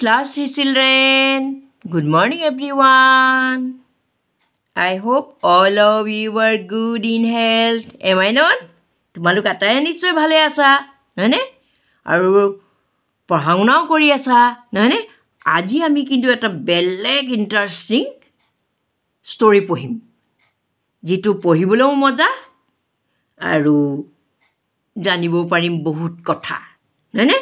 Class is children. Good morning, everyone. I hope all of you are good in health. Am I not? তোমালোক আটাই নিশ্চয় ভালে আছা নহয়নে আৰু পঢ়া শুনাও কৰি আছা নহয়নে আজি আমি কিন্তু এটা বেলেগ ইণ্টাৰেষ্টিং ষ্টৰি পঢ়িম যিটো পঢ়িবলৈও মজা আৰু জানিব পাৰিম বহুত কথা নহয়নে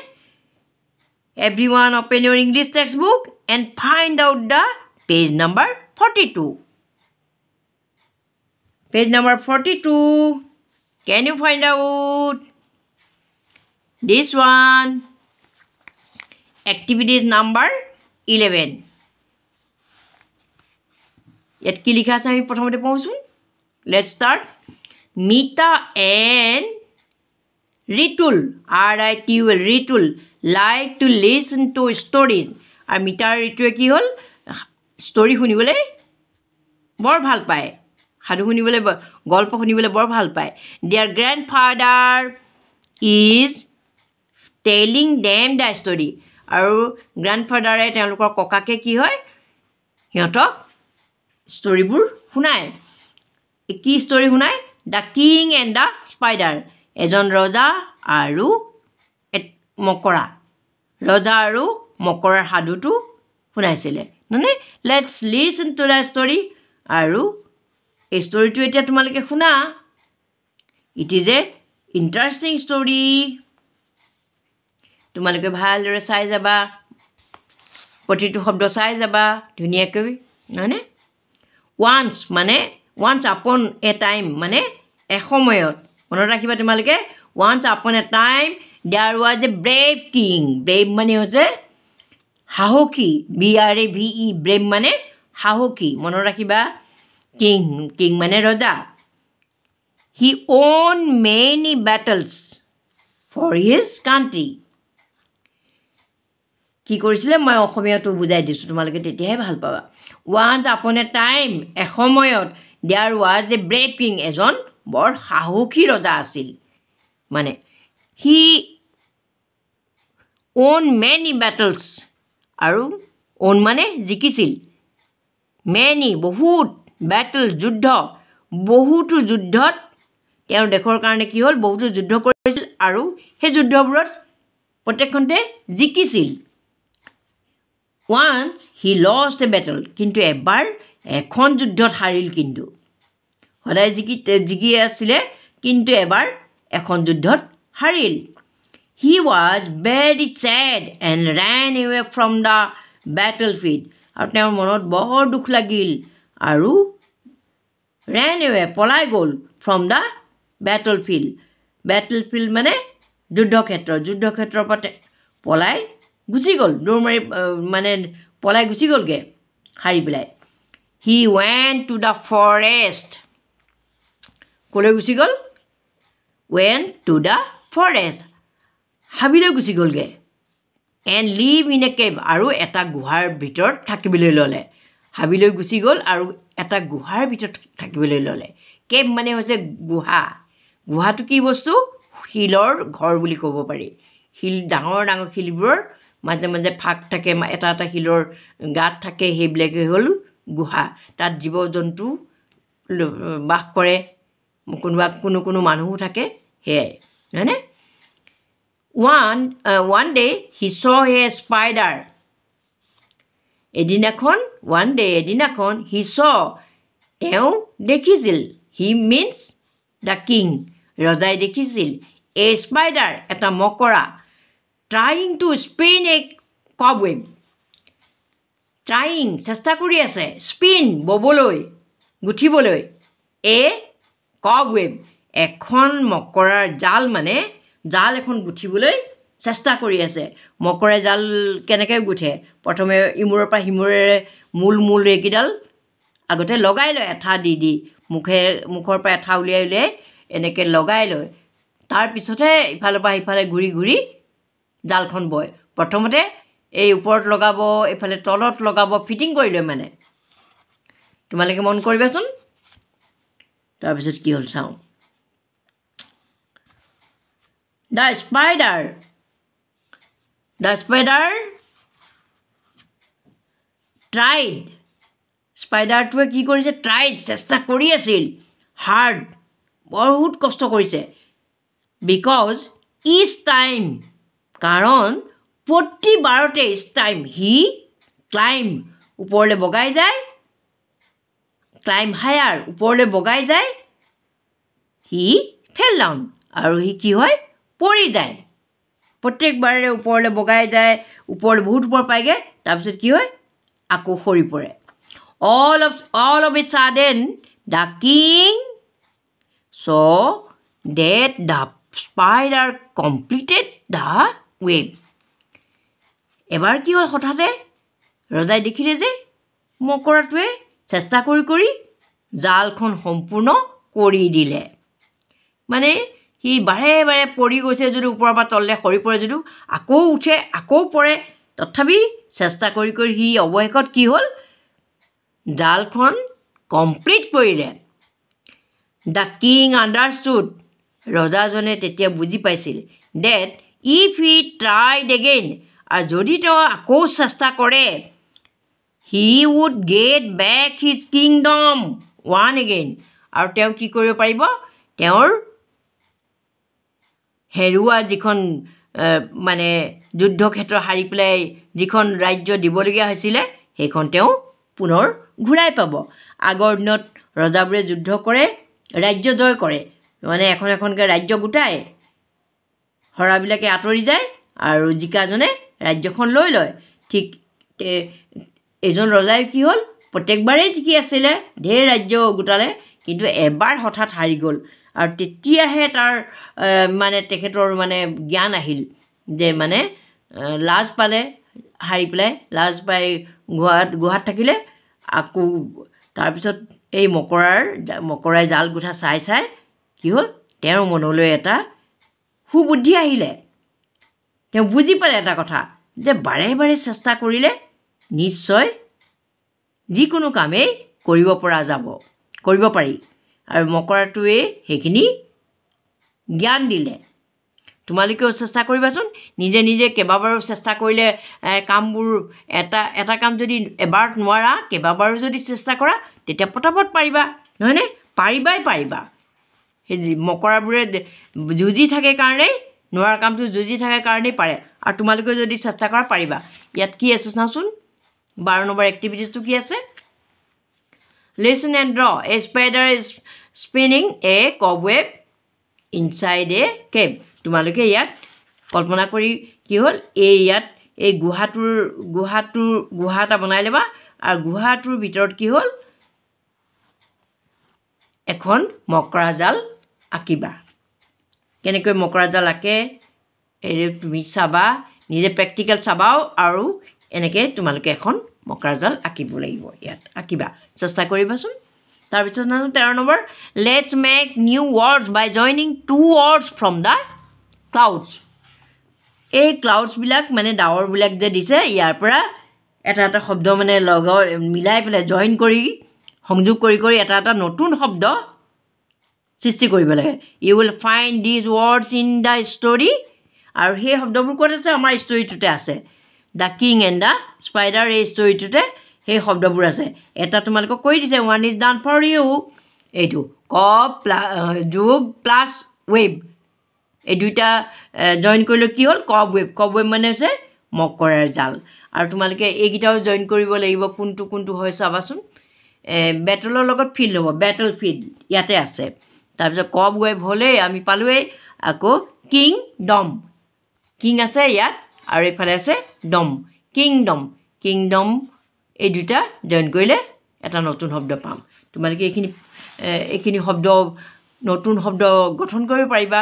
everyone open your english textbook and find out the page number 42 page number 42 can you find out this one activities number 11 ইয়াত কি লিখা আছে আমি প্ৰথমতে পঢ়োচোন let start Mita and Ritul R I T U L Ritul like to listen to stories আৰু মিটাৰ ঋতুৱে কি হ'ল ষ্টৰি শুনিবলৈ বৰ ভাল পায় সাধু শুনিবলৈ গল্প শুনিবলৈ বৰ ভাল পায় their grandfather is telling them the story আৰু গ্ৰেণ্ড ফাদাৰে তেওঁলোকৰ ককাকে কি হয় সিহঁতক ষ্টৰিবোৰ শুনায় কি ষ্ট'ৰী শুনায় the king and the spider এজন ৰজা আৰু মকৰা ৰজা আৰু মকৰাৰ সাধুটো শুনাইছিলে মানে let's listen to the story আৰু এই ষ্টৰিটো এতিয়া তোমালোকে শুনা it is a interesting story তোমালোকে ভালদৰে চাই যাবা প্ৰতিটো শব্দ চাই যাবা ধুনীয়াকৈ নহয়নে ওৱান্স মানে ওৱান্স আপন এ টাইম মানে এসময়ত মনত ৰাখিবা তোমালোকে once upon a time there was a brave king brave মানে হৈছে সাহসী B R A V E brave মানে সাহসী মনত ৰাখিবা কিং কিং মানে ৰজা he won many battles for his country কি কৰিছিলে মই অসমীয়াটো বুজাই দিছোঁ তোমালোকে তেতিয়াহে ভাল পাবা ৱান্স আপন এ টাইম এসময়ত there was a brave king এজন বৰ সাহসী ৰজা আছিল মানে সি অ'ন মেনি বেটলছ আৰু অ'ন মানে জিকিছিল মেনি বহুত বেটল যুদ্ধ বহুতো যুদ্ধত তেওঁৰ দেশৰ কাৰণে কি হ'ল বহুতো যুদ্ধ কৰিছিল আৰু সেই যুদ্ধবোৰত প্ৰত্যেকখনতে জিকিছিল once he lost a battle কিন্তু এবাৰ এখন যুদ্ধত হাৰিল কিন্তু সদায় জিকি জিকি আছিলে কিন্তু এবাৰ এখন যুদ্ধত হাৰিল he was very sad and ran away from the battlefield আৰু তেওঁৰ মনত বৰ দুখ লাগিল আৰু ৰেন এৱে পলাই গ'ল from the battlefield battlefield মানে যুদ্ধক্ষেত্ৰ যুদ্ধক্ষেত্ৰৰ পৰা পলাই গুচি গ'ল দৌৰ মাৰি মানে পলাই গুচি গ'লগৈ সাৰি পেলাই he went to the forest ক'লৈ গুচি গ'ল ৱেন টু দ্য ফৰেষ্ট হাবিলৈ গুচি গ'লগৈ and live in a cave আৰু এটা গুহাৰ ভিতৰত থাকিবলৈ ল'লে হাবিলৈ গুচি গ'ল আৰু এটা গুহাৰ ভিতৰত থাকিবলৈ ল'লে কেব মানে হৈছে গুহা গুহাটো কি বস্তু শিলৰ ঘৰ বুলি ক'ব পাৰি শিল ডাঙৰ ডাঙৰ শিলবোৰৰ মাজে মাজে ফাঁক থাকে এটা এটা শিলৰ গাত থাকে সেইবিলাকেই হ'ল গুহা তাত জীৱ জন্তু বাস কৰে কোনোবা কোনো কোনো মানুহো থাকে সেয়াই হয়নে one one day' he saw' a spider এদিনাখন ওৱান ডে' এদিনাখন হি চ' তেওঁ দেখিছিল হি মিনছ দ্য কিং ৰজাই দেখিছিল এ স্পাইডাৰ এটা মকৰা ট্ৰাইং টু স্পেইন এ কব ৱেব ট্ৰাইং চেষ্টা কৰি আছে স্পিন ব'বলৈ গুঠিবলৈ এ কৱেব এখন মকৰাৰ জাল মানে জাল এখন গুঠিবলৈ চেষ্টা কৰি আছে মকৰে জাল কেনেকৈ গুঠে প্ৰথমে ইমূৰৰ পৰা সিমূৰেৰে মূল মূল ৰেকিডাল আগতে লগাই লয় এঠা দি দি মুখে মুখৰ পৰা এঠা উলিয়াই উলিয়াই এনেকৈ লগাই লয় তাৰপিছতহে ইফালৰ পৰা সিফালে ঘূৰি ঘূৰি জালখন বয় প্ৰথমতে এই ওপৰত লগাব এইফালে তলত লগাব ফিটিং কৰি লয় মানে তোমালোকে মন কৰিবাচোন তাৰপিছত কি হ'ল চাওঁ the spider the spider tried স্পাইডাৰটোৱে কি কৰিছে ট্ৰাইড চেষ্টা কৰি আছিল হাৰ্ড বহুত কষ্ট কৰিছে বিকজ ইজ টাইম কাৰণ প্ৰতিবাৰতে ইজ টাইম সি ক্লাইম ওপৰলৈ বগাই যায় ক্লাইম হায়াৰ ওপৰলৈ বগাই যায় সি ফেল ডাউন আৰু সি কি হয় পৰি যায় প্ৰত্যেকবাৰে ওপৰলৈ বগাই যায় ওপৰলৈ বহুত ওপৰ পায়গৈ তাৰপিছত কি হয় আকৌ সৰি পৰে all of all of a sudden the king saw' that the spider completed the web এবাৰ কি হ'ল হঠাতে ৰজাই দেখিলে যে মকৰাটোৱে চেষ্টা কৰি কৰি জালখন সম্পূৰ্ণ কৰি দিলে মানে সি বাৰে বাৰে পৰি গৈছে যদিও ওপৰৰ পৰা তললৈ সৰি পৰে যদিও আকৌ উঠে আকৌ পৰে তথাপি চেষ্টা কৰি কৰি সি অৱশেষত কি হ'ল জালখন কমপ্লিট কৰিলে দ্য কিং আণ্ডাৰষ্টুড ৰজাজনে তেতিয়া বুজি পাইছিল that if he tried again আৰু যদি তেওঁ আকৌ চেষ্টা কৰে he would get back his kingdom one again আৰু তেওঁ কি কৰিব পাৰিব তেওঁৰ হেৰুৱা যিখন মানে যুদ্ধক্ষেত্ৰ সাৰি পেলাই যিখন ৰাজ্য দিবলগীয়া হৈছিলে সেইখন তেওঁ পুনৰ ঘূৰাই পাব আগৰ দিনত ৰজাবোৰে যুদ্ধ কৰে ৰাজ্য জয় কৰে মানে এখন এখনকৈ ৰাজ্য গোটাই হৰাবিলাকে আঁতৰি যায় আৰু জিকাজনে ৰাজ্যখন লৈ লয় ঠিক এজন ৰজাই কি হ'ল প্ৰত্যেকবাৰেই জিকি আছিলে ঢেৰ ৰাজ্য গোটালে কিন্তু এবাৰ হঠাৎ হাৰি গ'ল আৰু তেতিয়াহে তাৰ মানে তেখেতৰ মানে জ্ঞান আহিল যে মানে লাজ পালে হাৰি পেলাই লাজ পাই গুহাত গুহাত থাকিলে আকৌ তাৰপিছত এই মকৰাৰ মকৰাই জাল গোঁঠা চাই চাই কি হ'ল তেওঁৰ মনলৈ এটা সুবুদ্ধি আহিলে তেওঁ বুজি পালে এটা কথা যে বাৰে বাৰে চেষ্টা কৰিলে নিশ্চয় যিকোনো কামেই কৰিব পৰা যাব কৰিব পাৰি আৰু মকৰাটোৱে সেইখিনি জ্ঞান দিলে তোমালোকেও চেষ্টা কৰিবাচোন নিজে নিজে কেইবাবাৰো চেষ্টা কৰিলে কামবোৰ এটা এটা কাম যদি এবাৰত নোৱাৰা কেইবাবাৰো যদি চেষ্টা কৰা তেতিয়া পটাপট পাৰিবা নহয়নে পাৰিবাই পাৰিবা সেই মকৰাবোৰে যুঁজি থাকে কাৰণেই নোৱাৰা কামটো যুঁজি থাকে কাৰণেই পাৰে আৰু তোমালোকেও যদি চেষ্টা কৰা পাৰিবা ইয়াত কি আছে চাওঁচোন বাৰ নম্বৰ এক্টিভিটিছটো কি আছে listen and draw a spider is spinning a cobweb inside A cab তোমালোকে ইয়াত কল্পনা কৰি কি হ'ল এই ইয়াত এই গুহাটোৰ গুহাটোৰ গুহা এটা বনাই ল'বা আৰু গুহাটোৰ ভিতৰত কি হ'ল এখন মকৰাজাল আঁকিবা কেনেকৈ মকৰাজাল আঁকে এই তুমি চাবা নিজে প্ৰেক্টিকেল চাবাও আৰু এনেকৈ তোমালোকে এখন মকৰাজাল আঁকিব লাগিব ইয়াত আঁকিবা চেষ্টা কৰিবাচোন তাৰপিছত জানো তেৰ number let's make new words by joining two words from the clouds এই ক্লাউডছবিলাক মানে ডাৱৰবিলাক যে দিছে ইয়াৰ পৰা এটা এটা শব্দ মানে লগৰ মিলাই পেলাই জইন কৰি সংযোগ কৰি কৰি এটা এটা নতুন শব্দ সৃষ্টি কৰিব লাগে you will find these words in the story আৰু সেই শব্দবোৰ ক'ত আছে আমাৰ ষ্টৰিটোতে আছে the king and the spider এই ষ্টৰিটোতে সেই শব্দবোৰ আছে এটা তোমালোকক কৰি দিছে one is done for you এইটো ক প্লা যোগ প্লাছ ৱেব এই দুইটা জইন কৰিলে কি হ'ল ক ৱেব কব ৱেব মানে হৈছে মকৰাৰ জাল আৰু তোমালোকে এইকেইটাও জইন কৰিব লাগিব কোনটো কোনটো হয় চাবাচোন বেটলৰ লগত ফিল্ড হ'ব বেটল ফিল্ড ইয়াতে আছে তাৰপিছত কব ৱেব হ'লেই আমি পালোঁৱেই আকৌ কিং ডম কিং আছে ইয়াত আৰু এইফালে আছে ডম কিংডম কিংডম এই দুটা জইন কৰিলে এটা নতুন শব্দ পাম তোমালোকে এইখিনি এইখিনি শব্দ নতুন শব্দ গঠন কৰিব পাৰিবা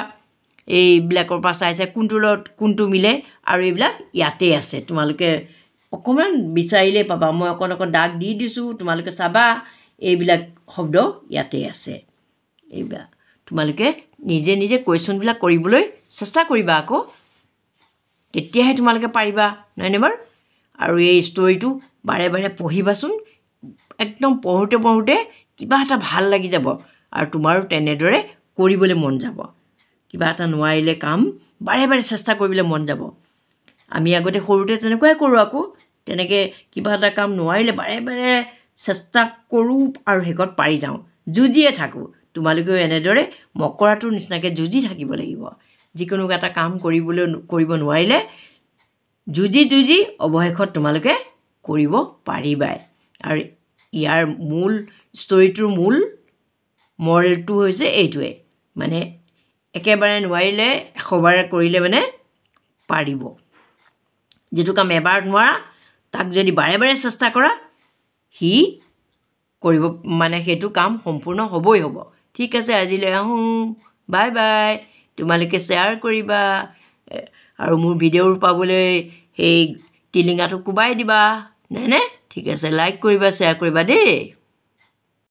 এইবিলাকৰ পৰা চাই চাই কোনটোৰ লগত কোনটো মিলে আৰু এইবিলাক ইয়াতেই আছে তোমালোকে অকণমান বিচাৰিলেই পাবা মই অকণ অকণ দাগ দি দিছোঁ তোমালোকে চাবা এইবিলাক শব্দ ইয়াতেই আছে এইবিলাক তোমালোকে নিজে নিজে কুৱেশ্যনবিলাক কৰিবলৈ চেষ্টা কৰিবা আকৌ তেতিয়াহে তোমালোকে পাৰিবা নহয়নে বাৰু আৰু এই ষ্টৰিটো বাৰে বাৰে পঢ়িবাচোন একদম পঢ়োঁতে পঢ়োঁতে কিবা এটা ভাল লাগি যাব আৰু তোমাৰো তেনেদৰে কৰিবলৈ মন যাব কিবা এটা নোৱাৰিলে কাম বাৰে বাৰে চেষ্টা কৰিবলৈ মন যাব আমি আগতে সৰুতে তেনেকুৱাই কৰোঁ আকৌ তেনেকৈ কিবা এটা কাম নোৱাৰিলে বাৰে বাৰে চেষ্টা কৰোঁ আৰু শেষত পাৰি যাওঁ যুঁজিয়ে থাকোঁ তোমালোকেও এনেদৰে মকৰাটোৰ নিচিনাকৈ যুঁজি থাকিব লাগিব যিকোনো এটা কাম কৰিবলৈ কৰিব নোৱাৰিলে যুঁজি যুঁজি অৱশেষত তোমালোকে কৰিব পাৰিবাই আৰু ইয়াৰ মূল ষ্টৰিটোৰ মূল মৰেলটো হৈছে এইটোৱে মানে একেবাৰে নোৱাৰিলে এশবাৰে কৰিলে মানে পাৰিব যিটো কাম এবাৰ নোৱাৰা তাক যদি বাৰে বাৰে চেষ্টা কৰা সি কৰিব মানে সেইটো কাম সম্পূৰ্ণ হ'বই হ'ব ঠিক আছে আজিলৈ আহোঁ বাই বাই তোমালোকে শ্বেয়াৰ কৰিবা আৰু মোৰ ভিডিঅ'বোৰ পাবলৈ সেই টিলিঙাটো কোবাই দিবা নে ঠিক আছে লাইক কৰিবা শ্বেয়াৰ কৰিবা দেই